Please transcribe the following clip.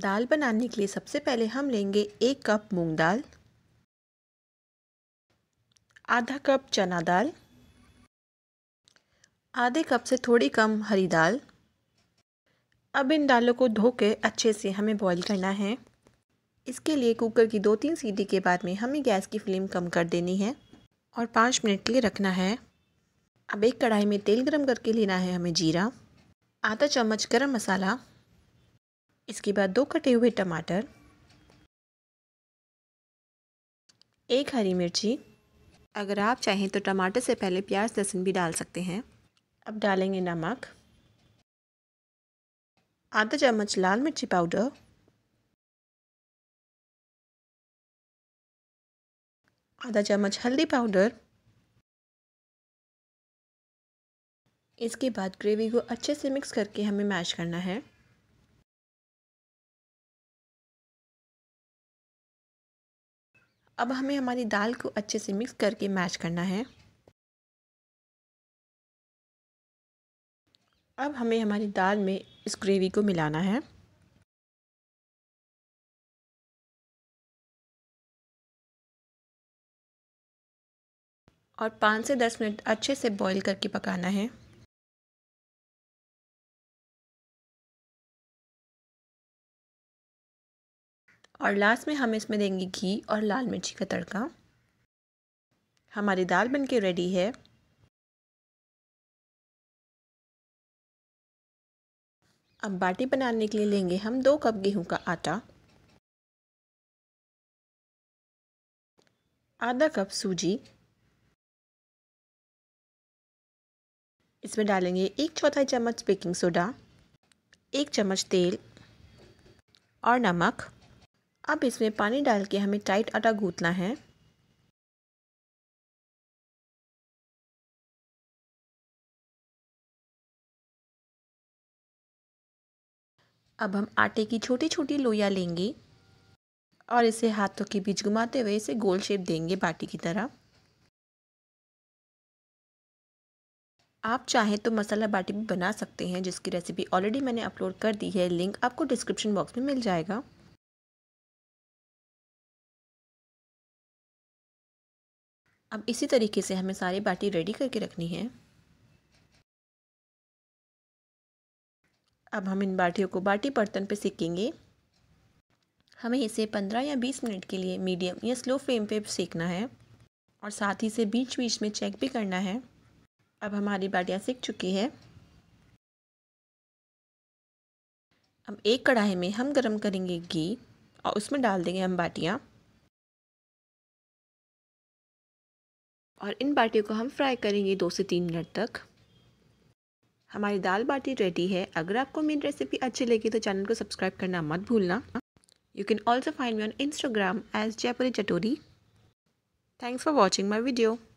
दाल बनाने के लिए सबसे पहले हम लेंगे एक कप मूंग दाल आधा कप चना दाल आधे कप से थोड़ी कम हरी दाल अब इन दालों को धो के अच्छे से हमें बॉईल करना है इसके लिए कुकर की दो तीन सीटी के बाद में हमें गैस की फ्लेम कम कर देनी है और पाँच मिनट के लिए रखना है अब एक कढ़ाई में तेल गरम करके लेना है हमें जीरा आधा चम्मच गरम मसाला इसके बाद दो कटे हुए टमाटर एक हरी मिर्ची अगर आप चाहें तो टमाटर से पहले प्याज लहसुन भी डाल सकते हैं अब डालेंगे नमक आधा चम्मच लाल मिर्ची पाउडर आधा चम्मच हल्दी पाउडर इसके बाद ग्रेवी को अच्छे से मिक्स करके हमें मैश करना है अब हमें हमारी दाल को अच्छे से मिक्स करके मैश करना है अब हमें हमारी दाल में इस ग्रेवी को मिलाना है और पाँच से दस मिनट अच्छे से बॉईल करके पकाना है और लास्ट में हम इसमें देंगे घी और लाल मिर्ची का तड़का हमारी दाल बनके रेडी है अब बाटी बनाने के लिए लेंगे हम दो कप गेहूं का आटा आधा कप सूजी इसमें डालेंगे एक चौथाई चम्मच बेकिंग सोडा एक चम्मच तेल और नमक अब इसमें पानी डाल के हमें टाइट आटा गूंथना है अब हम आटे की छोटी छोटी लोया लेंगे और इसे हाथों के बीच घुमाते हुए इसे गोल शेप देंगे बाटी की तरह आप चाहें तो मसाला बाटी भी बना सकते हैं जिसकी रेसिपी ऑलरेडी मैंने अपलोड कर दी है लिंक आपको डिस्क्रिप्शन बॉक्स में मिल जाएगा अब इसी तरीके से हमें सारी बाटी रेडी करके रखनी है अब हम इन बाटियों को बाटी बर्तन पे सेकेंगे हमें इसे 15 या 20 मिनट के लिए मीडियम या स्लो फ्लेम पे सेकना है और साथ ही से बीच बीच में चेक भी करना है अब हमारी बाटियाँ सेक चुकी है अब एक कढ़ाई में हम गरम करेंगे घी और उसमें डाल देंगे हम बाटियाँ और इन बाटियों को हम फ्राई करेंगे दो से तीन मिनट तक हमारी दाल बाटी रेडी है अगर आपको मेरी रेसिपी अच्छी लगी तो चैनल को सब्सक्राइब करना मत भूलना you can also find me on Instagram as Jaipuri Chatori thanks for watching my video